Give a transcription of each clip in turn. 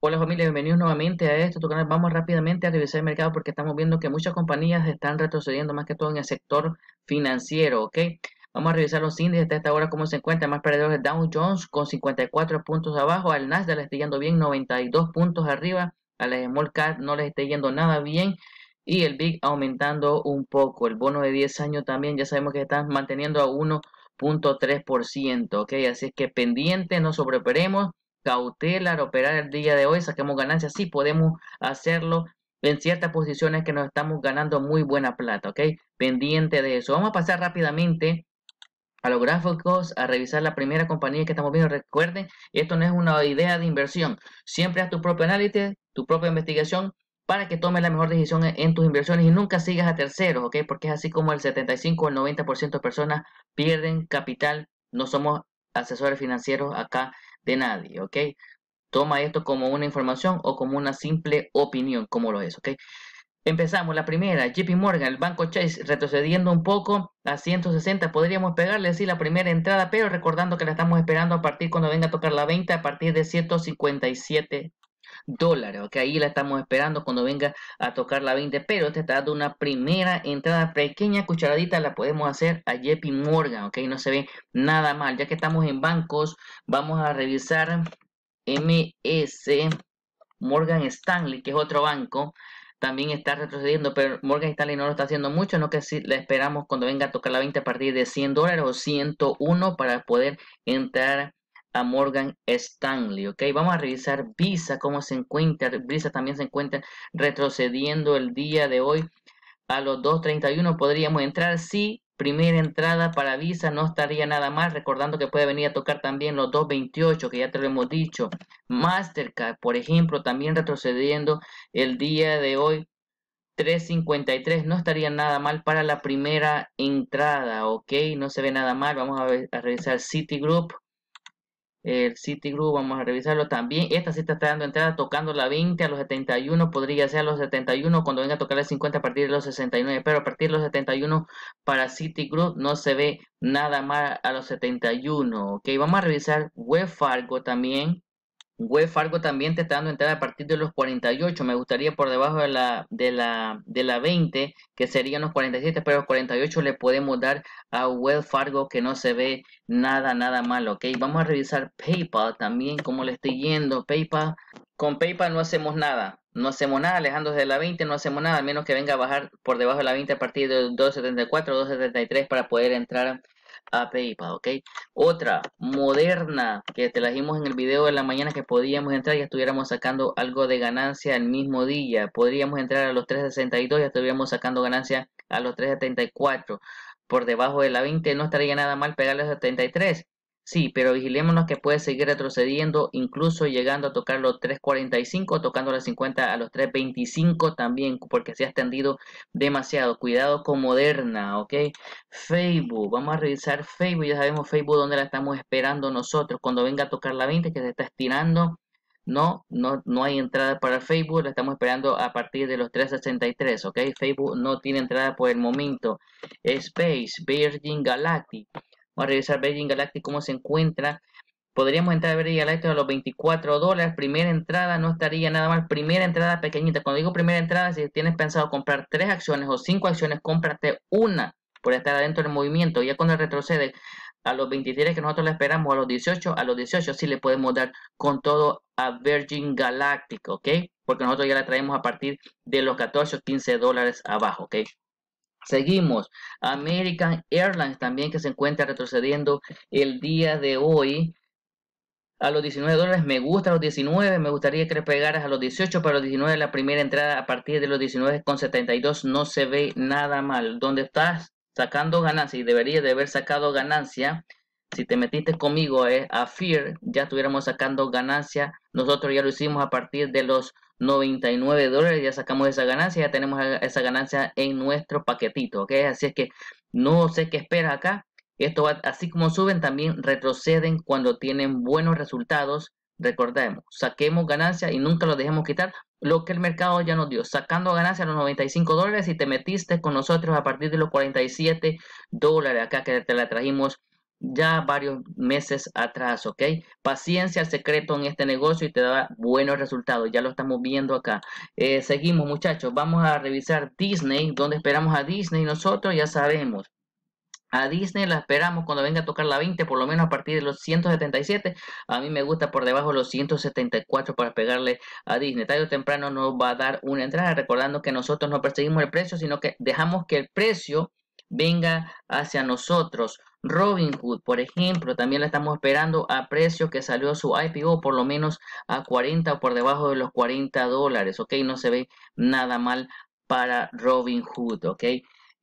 Hola familia, bienvenidos nuevamente a este tu canal. Vamos rápidamente a revisar el mercado porque estamos viendo que muchas compañías están retrocediendo más que todo en el sector financiero, ¿ok? Vamos a revisar los índices hasta esta hora, cómo se encuentra, Más perdedores Dow Jones con 54 puntos abajo, al Nasdaq le está yendo bien, 92 puntos arriba, al Small Card no le está yendo nada bien y el Big aumentando un poco. El bono de 10 años también ya sabemos que están manteniendo a 1.3%, ¿ok? Así es que pendiente, no sobreperemos cautelar operar el día de hoy, saquemos ganancias, sí podemos hacerlo en ciertas posiciones que nos estamos ganando muy buena plata, ¿ok? Pendiente de eso. Vamos a pasar rápidamente a los gráficos, a revisar la primera compañía que estamos viendo. Recuerden, esto no es una idea de inversión. Siempre haz tu propio análisis, tu propia investigación para que tomes la mejor decisión en tus inversiones y nunca sigas a terceros, ¿ok? Porque es así como el 75 o el 90% de personas pierden capital. No somos asesores financieros acá de nadie, ¿ok? Toma esto como una información o como una simple opinión, como lo es, ¿ok? Empezamos la primera, JP Morgan, el banco Chase retrocediendo un poco a 160. Podríamos pegarle así la primera entrada, pero recordando que la estamos esperando a partir cuando venga a tocar la venta a partir de 157 dólares, ok, ahí la estamos esperando cuando venga a tocar la 20, pero te está dando una primera entrada, pequeña cucharadita la podemos hacer a JP Morgan, ok, no se ve nada mal, ya que estamos en bancos, vamos a revisar MS Morgan Stanley, que es otro banco, también está retrocediendo, pero Morgan Stanley no lo está haciendo mucho, no que si la esperamos cuando venga a tocar la 20 a partir de 100 dólares o 101 para poder entrar Morgan Stanley. Ok, vamos a revisar Visa, cómo se encuentra. Visa también se encuentra retrocediendo el día de hoy a los 2.31. Podríamos entrar, sí. Primera entrada para Visa no estaría nada mal, recordando que puede venir a tocar también los 2.28, que ya te lo hemos dicho. Mastercard, por ejemplo, también retrocediendo el día de hoy 3.53 no estaría nada mal para la primera entrada, ¿ok? No se ve nada mal. Vamos a, a revisar Citigroup. El Citigroup, vamos a revisarlo también. Esta sí está dando entrada tocando la 20 a los 71. Podría ser a los 71 cuando venga a tocar la 50 a partir de los 69. Pero a partir de los 71 para Citigroup no se ve nada más a los 71. Ok, vamos a revisar Web Fargo también. Web Fargo también te está dando entrada a partir de los 48. Me gustaría por debajo de la, de la, de la 20, que serían los 47, pero los 48 le podemos dar a Web Fargo que no se ve nada, nada malo, ¿ok? Vamos a revisar PayPal también, como le estoy yendo. PayPal, con PayPal no hacemos nada. No hacemos nada, alejándose de la 20, no hacemos nada, a menos que venga a bajar por debajo de la 20 a partir de 2.74, 2.73 para poder entrar a PayPal, ¿ok? Otra, Moderna, que te la dijimos en el video de la mañana que podíamos entrar y estuviéramos sacando algo de ganancia el mismo día. Podríamos entrar a los 3.62 y estuviéramos sacando ganancia a los 3.74. Por debajo de la 20 no estaría nada mal pegarle a 73. Sí, pero vigilémonos que puede seguir retrocediendo, incluso llegando a tocar los 3.45, tocando las 50 a los 3.25 también, porque se ha extendido demasiado. Cuidado con Moderna, ¿ok? Facebook, vamos a revisar Facebook, ya sabemos Facebook dónde la estamos esperando nosotros. Cuando venga a tocar la 20, que se está estirando, no, no, no hay entrada para Facebook, la estamos esperando a partir de los 3.63, ¿ok? Facebook no tiene entrada por el momento. Space, Virgin Galactic. Vamos a revisar Virgin Galactic cómo se encuentra. Podríamos entrar a Virgin Galactic a los 24 dólares. Primera entrada no estaría nada mal. Primera entrada pequeñita. Cuando digo primera entrada, si tienes pensado comprar tres acciones o cinco acciones, cómprate una por estar adentro del movimiento. Ya cuando retrocede a los 23 que nosotros le esperamos, a los 18, a los 18 sí le podemos dar con todo a Virgin Galactic, ¿ok? Porque nosotros ya la traemos a partir de los 14 o 15 dólares abajo, ¿ok? Seguimos. American Airlines también que se encuentra retrocediendo el día de hoy a los 19 dólares. Me gusta los 19. Me gustaría que le pegaras a los 18 pero los 19. La primera entrada a partir de los 19 con 72 no se ve nada mal. ¿Dónde estás sacando ganancia y debería de haber sacado ganancia. Si te metiste conmigo eh, a Fear, ya estuviéramos sacando ganancia. Nosotros ya lo hicimos a partir de los 99 dólares, ya sacamos esa ganancia, ya tenemos esa ganancia en nuestro paquetito, ¿ok? Así es que no sé qué espera acá. Esto va, así como suben, también retroceden cuando tienen buenos resultados. Recordemos, saquemos ganancia y nunca lo dejemos quitar lo que el mercado ya nos dio, sacando ganancia a los 95 dólares y te metiste con nosotros a partir de los 47 dólares acá que te la trajimos ya varios meses atrás, ¿ok? Paciencia, el secreto en este negocio y te da buenos resultados. Ya lo estamos viendo acá. Eh, seguimos, muchachos. Vamos a revisar Disney. donde esperamos a Disney? Nosotros ya sabemos. A Disney la esperamos cuando venga a tocar la 20, por lo menos a partir de los 177. A mí me gusta por debajo los 174 para pegarle a Disney. Tarde o temprano nos va a dar una entrada, recordando que nosotros no perseguimos el precio, sino que dejamos que el precio venga hacia nosotros. Robin Hood, por ejemplo, también la estamos esperando a precio que salió su IPO por lo menos a 40 o por debajo de los 40 dólares, ¿ok? No se ve nada mal para Hood ¿ok?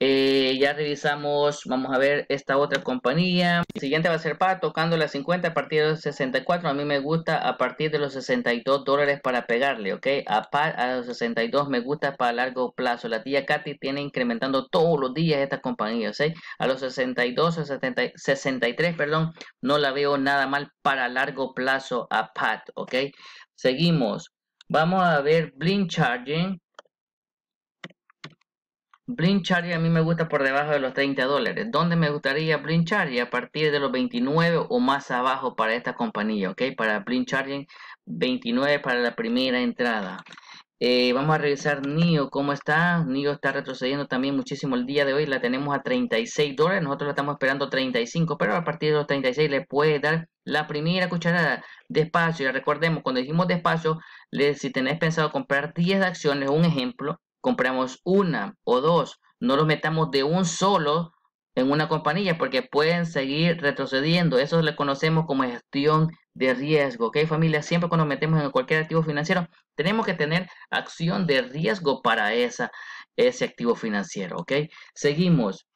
Eh, ya revisamos, vamos a ver esta otra compañía. siguiente va a ser para tocando las 50 a partir de los 64. A mí me gusta a partir de los 62 dólares para pegarle, ¿ok? A a los 62 me gusta para largo plazo. La tía Katy tiene incrementando todos los días esta compañía, ¿sí? A los 62 a 63, perdón, no la veo nada mal para largo plazo a PAT, ¿ok? Seguimos. Vamos a ver Blink Charging. Charging a mí me gusta por debajo de los 30 dólares. ¿Dónde me gustaría Charging? A partir de los 29 o más abajo para esta compañía, ¿ok? Para Charging, 29 para la primera entrada. Eh, vamos a revisar NIO, ¿cómo está? NIO está retrocediendo también muchísimo el día de hoy. La tenemos a 36 dólares. Nosotros la estamos esperando 35, pero a partir de los 36 le puede dar la primera cucharada despacio. Ya recordemos, cuando dijimos despacio, si tenés pensado comprar 10 acciones, un ejemplo, compramos una o dos, no lo metamos de un solo en una compañía porque pueden seguir retrocediendo. Eso le conocemos como gestión de riesgo. ¿Ok, familia? Siempre cuando metemos en cualquier activo financiero, tenemos que tener acción de riesgo para esa, ese activo financiero. ¿Ok? Seguimos.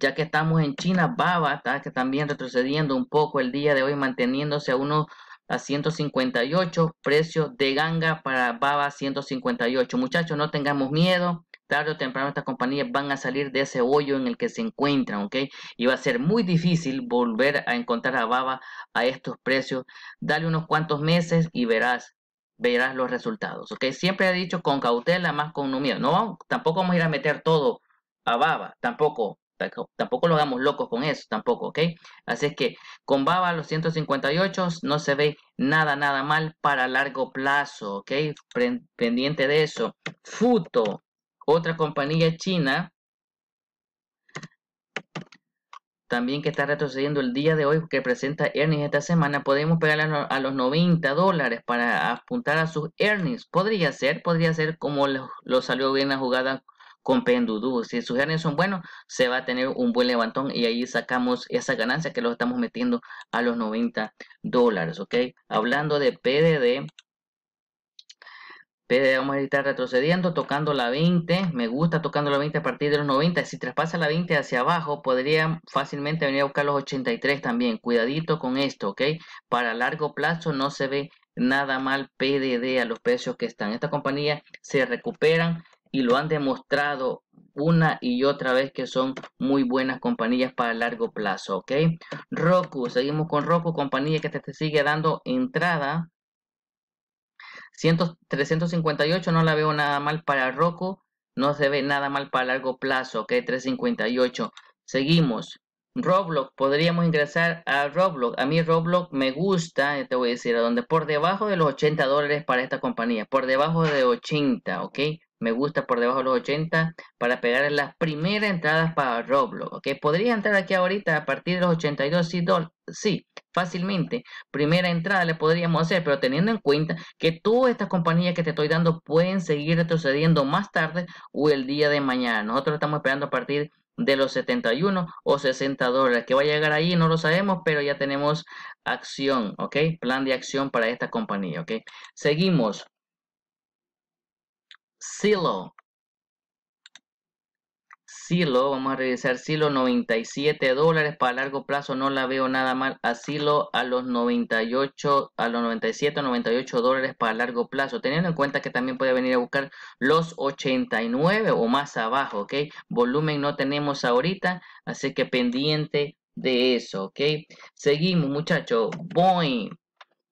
Ya que estamos en China, Baba está que también retrocediendo un poco el día de hoy, manteniéndose a uno a 158, precios de ganga para Baba 158. Muchachos, no tengamos miedo, tarde o temprano estas compañías van a salir de ese hoyo en el que se encuentran, ¿ok? Y va a ser muy difícil volver a encontrar a Baba a estos precios. Dale unos cuantos meses y verás, verás los resultados, ¿ok? Siempre he dicho con cautela, más con un miedo. No, tampoco vamos a ir a meter todo a Baba, tampoco. Tampoco lo hagamos locos con eso, tampoco, ¿ok? Así es que con Baba los 158 no se ve nada, nada mal para largo plazo, ¿ok? Pendiente de eso. Futo, otra compañía china, también que está retrocediendo el día de hoy, que presenta earnings esta semana, podemos pegarle a los 90 dólares para apuntar a sus earnings. Podría ser, podría ser como lo, lo salió bien la jugada con Pendudú. Si sus earnings son buenos, se va a tener un buen levantón y ahí sacamos esa ganancia que lo estamos metiendo a los 90 dólares, ¿ok? Hablando de PDD, PDD vamos a estar retrocediendo, tocando la 20, me gusta tocando la 20 a partir de los 90, si traspasa la 20 hacia abajo, podría fácilmente venir a buscar los 83 también, cuidadito con esto, ¿ok? Para largo plazo no se ve nada mal PDD a los precios que están. Esta compañía se recuperan y lo han demostrado una y otra vez que son muy buenas compañías para largo plazo, ¿ok? Roku, seguimos con Roku, compañía que te, sigue dando entrada. 100, 358 no la veo nada mal para Roku, no se ve nada mal para largo plazo, ¿ok? 358. Seguimos. Roblox, podríamos ingresar a Roblox. A mí Roblox me gusta, eh, te voy a decir a dónde, por debajo de los 80 dólares para esta compañía, por debajo de 80, ¿ok? me gusta por debajo de los 80 para pegar las primeras entradas para Roblox. que Podría entrar aquí ahorita a partir de los 82, sí, sí, fácilmente. Primera entrada le podríamos hacer, pero teniendo en cuenta que todas estas compañías que te estoy dando pueden seguir retrocediendo más tarde o el día de mañana. Nosotros estamos esperando a partir de los 71 o 60 dólares. Que va a llegar ahí no lo sabemos, pero ya tenemos acción, ¿ok? Plan de acción para esta compañía, ¿ok? Seguimos. Silo. Silo, vamos a revisar Silo, 97 dólares. Para largo plazo no la veo nada mal. A Silo a los 98, a los 97, 98 dólares para largo plazo. Teniendo en cuenta que también puede venir a buscar los 89 o más abajo, ¿ok? Volumen no tenemos ahorita, así que pendiente de eso, ¿ok? Seguimos, muchachos. Boeing.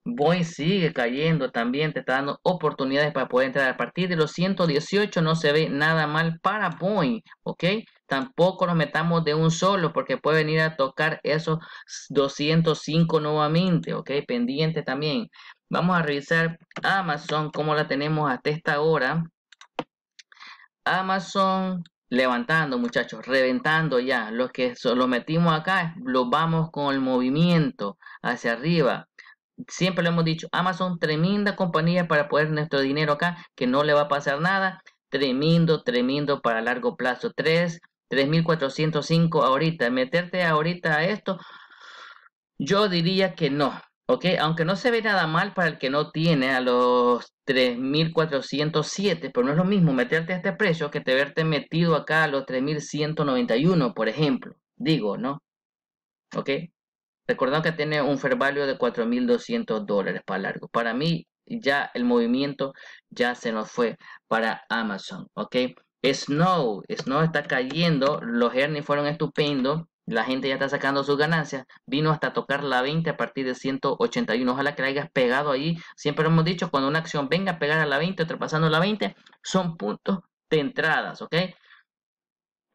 Boeing sigue cayendo también, te está dando oportunidades para poder entrar. A partir de los 118 no se ve nada mal para Boeing, ¿ok? Tampoco nos metamos de un solo porque puede venir a tocar esos 205 nuevamente, ¿ok? Pendiente también. Vamos a revisar Amazon, como la tenemos hasta esta hora. Amazon levantando, muchachos, reventando ya. Los que lo metimos acá, lo vamos con el movimiento hacia arriba siempre lo hemos dicho, Amazon, tremenda compañía para poner nuestro dinero acá, que no le va a pasar nada. Tremendo, tremendo para largo plazo. 3, 3.405 ahorita. Meterte ahorita a esto, yo diría que no. ¿Ok? Aunque no se ve nada mal para el que no tiene a los 3.407, pero no es lo mismo meterte a este precio que te verte metido acá a los 3.191, por ejemplo. Digo, ¿no? ¿Ok? Recordando que tiene un fair value de 4.200 dólares para largo. Para mí ya el movimiento ya se nos fue para Amazon, ¿ok? Snow, Snow está cayendo, los earnings fueron estupendos, la gente ya está sacando sus ganancias, vino hasta tocar la 20 a partir de 181, ojalá que la hayas pegado ahí. siempre hemos dicho, cuando una acción venga a pegar a la 20, traspasando la 20, son puntos de entradas, ¿ok?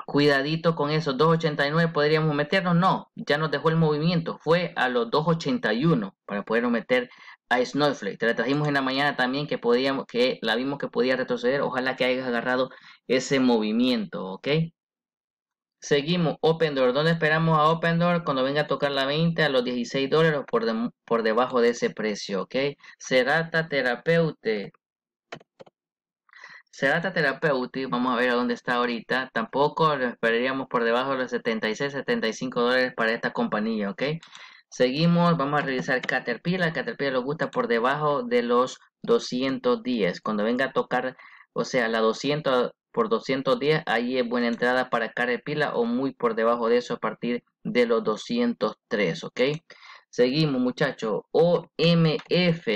Cuidadito con eso, 2.89 podríamos meternos. No, ya nos dejó el movimiento. Fue a los 2.81 para poder meter a Snowflake. Te la trajimos en la mañana también que podíamos, que la vimos que podía retroceder. Ojalá que hayas agarrado ese movimiento, ¿ok? Seguimos, Open Door. ¿Dónde esperamos a Open Door? Cuando venga a tocar la 20 a los 16 dólares por, por debajo de ese precio, ¿ok? Serata Terapeute. Serata Therapeutic, vamos a ver a dónde está ahorita. Tampoco lo esperaríamos por debajo de los 76, 75 dólares para esta compañía, ¿ok? Seguimos, vamos a revisar Caterpillar. Caterpillar nos gusta por debajo de los 210. Cuando venga a tocar, o sea, la 200 por 210, ahí es buena entrada para Caterpillar o muy por debajo de eso a partir de los 203, ¿ok? Seguimos, muchachos. OMF.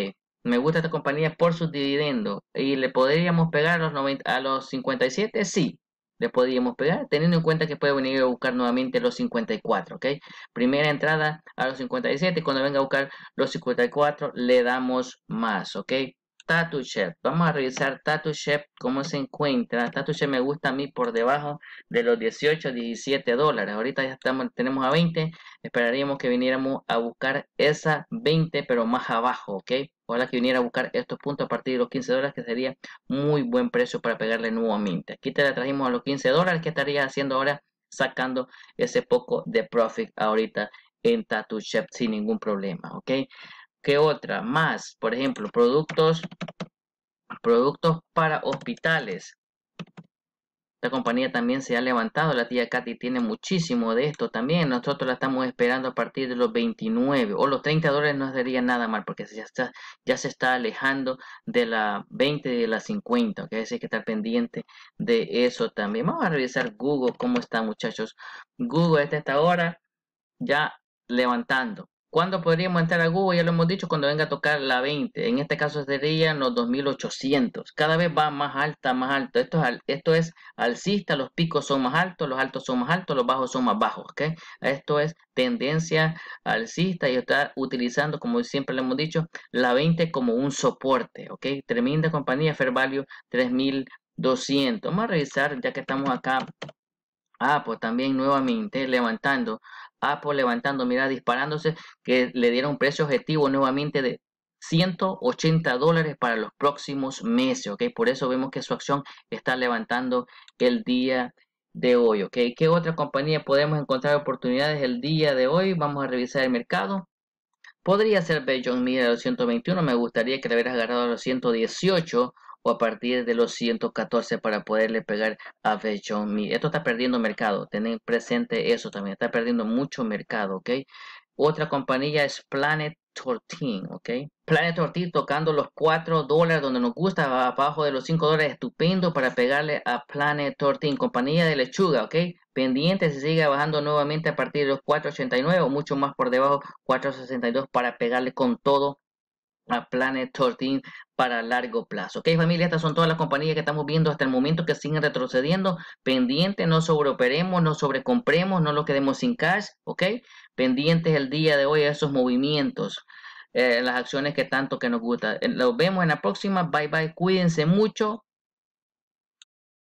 Me gusta esta compañía por sus dividendos. ¿Y le podríamos pegar a los, a los 57? Sí, le podríamos pegar, teniendo en cuenta que puede venir a buscar nuevamente los 54, ¿ok? Primera entrada a los 57, cuando venga a buscar los 54 le damos más, ¿ok? Chef, Vamos a revisar chef cómo se encuentra. se me gusta a mí por debajo de los 18, 17 dólares. Ahorita ya estamos, tenemos a 20. Esperaríamos que viniéramos a buscar esa 20, pero más abajo, ¿ok? Ojalá que viniera a buscar estos puntos a partir de los 15 dólares, que sería muy buen precio para pegarle nuevamente. Aquí te la trajimos a los 15 dólares. ¿Qué estaría haciendo ahora? Sacando ese poco de profit ahorita en chef sin ningún problema, ¿ok? ¿Qué otra más, por ejemplo, productos, productos para hospitales. Esta compañía también se ha levantado, la tía Katy tiene muchísimo de esto también. Nosotros la estamos esperando a partir de los 29 o los 30 dólares no sería nada mal porque ya, ya se está alejando de la 20 y de la 50. que Así que estar pendiente de eso también. Vamos a revisar Google, cómo está muchachos. Google hasta esta hora ya levantando. ¿Cuándo podríamos entrar a Google? Ya lo hemos dicho, cuando venga a tocar la 20. En este caso sería los 2800. Cada vez va más alta, más alto. Esto es, esto es alcista, los picos son más altos, los altos son más altos, los bajos son más bajos. Esto es tendencia alcista y está utilizando, como siempre le hemos dicho, la 20 como un soporte. ¿ok? Tremenda compañía, Fair Value 3200. Vamos a revisar, ya que estamos acá Apple ah, pues también nuevamente levantando. Apple ah, pues levantando, mira, disparándose, que le dieron un precio objetivo nuevamente de 180 dólares para los próximos meses, ¿ok? Por eso vemos que su acción está levantando el día de hoy, ¿ok? ¿Qué otra compañía podemos encontrar oportunidades el día de hoy? Vamos a revisar el mercado. Podría ser Beijing, mira, los 121, me gustaría que le hubieras agarrado a los 118 o a partir de los 114 para poderle pegar a John Esto está perdiendo mercado, tened presente eso también, está perdiendo mucho mercado, ¿ok? Otra compañía es Planet Tortin, ¿ok? Planet Tortin tocando los 4 dólares donde nos gusta, abajo de los 5 dólares, estupendo para pegarle a Planet Tortin. compañía de lechuga, ¿ok? Pendiente se sigue bajando nuevamente a partir de los 4.89 o mucho más por debajo, 4.62 para pegarle con todo a Planet 13 para largo plazo. Ok, familia, estas son todas las compañías que estamos viendo hasta el momento que siguen retrocediendo. Pendiente, no sobreoperemos, no sobrecompremos, no lo quedemos sin cash. Ok, pendientes el día de hoy a esos movimientos. Eh, las acciones que tanto que nos gusta. Nos vemos en la próxima. Bye bye. Cuídense mucho.